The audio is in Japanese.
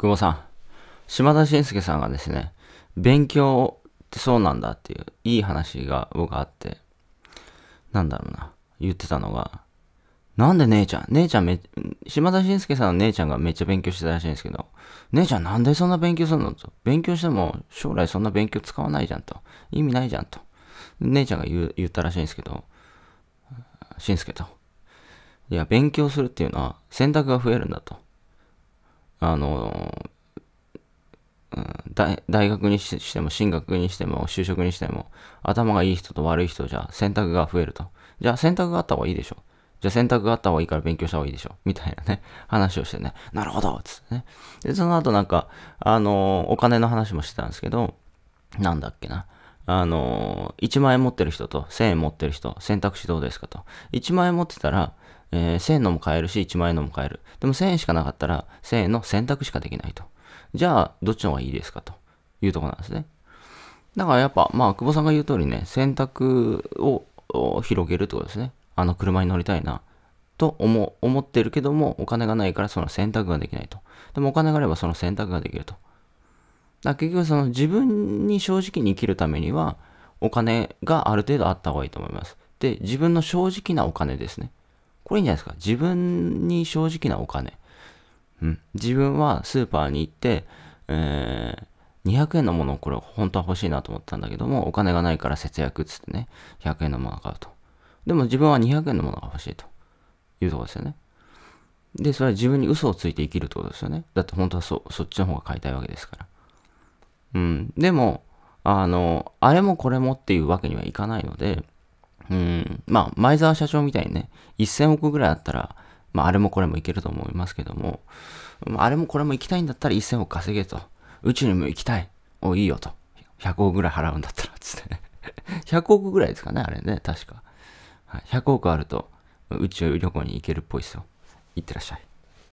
久保さん、島田紳介さんがですね、勉強ってそうなんだっていう、いい話が僕あって、なんだろうな、言ってたのが、なんで姉ちゃん姉ちゃんめ、島田晋介さんの姉ちゃんがめっちゃ勉強してたらしいんですけど、姉ちゃんなんでそんな勉強するのと。勉強しても将来そんな勉強使わないじゃんと。意味ないじゃんと。姉ちゃんが言言ったらしいんですけど、晋介と。いや、勉強するっていうのは選択が増えるんだと。あの、うん、大大学にしても進学にしても就職にしても頭がいい人と悪い人じゃ選択が増えると。じゃあ選択があった方がいいでしょ。じゃあ選択があった方がいいから勉強した方がいいでしょ。みたいなね、話をしてね、なるほどつってね。で、その後なんか、あのお金の話もしてたんですけど、なんだっけな。あの、1万円持ってる人と1000円持ってる人、選択肢どうですかと。1万円持ってたら、えー、1000円のも買えるし、1万円のも買える。でも1000円しかなかったら、1000円の選択しかできないと。じゃあ、どっちの方がいいですかというとこなんですね。だからやっぱ、まあ、久保さんが言う通りね、選択を広げるってことですね。あの、車に乗りたいな。と思思ってるけども、お金がないからその選択ができないと。でもお金があればその選択ができると。だ結局その自分に正直に生きるためにはお金がある程度あった方がいいと思います。で、自分の正直なお金ですね。これいいんじゃないですか。自分に正直なお金。うん。自分はスーパーに行って、えー、200円のものをこれ本当は欲しいなと思ったんだけども、お金がないから節約っつってね、100円のものを買うと。でも自分は200円のものが欲しいというところですよね。で、それは自分に嘘をついて生きるってことですよね。だって本当はそそっちの方が買いたいわけですから。うん。でも、あの、あれもこれもっていうわけにはいかないので、うん、まあ、前澤社長みたいにね、1000億ぐらいあったら、まあ、あれもこれもいけると思いますけども、あれもこれも行きたいんだったら1000億稼げと。宇宙にも行きたい。お、いいよと。100億ぐらい払うんだったら、つってね。100 億ぐらいですかね、あれね、確か。100億あると、宇宙旅行に行けるっぽいですよ。行ってらっしゃい。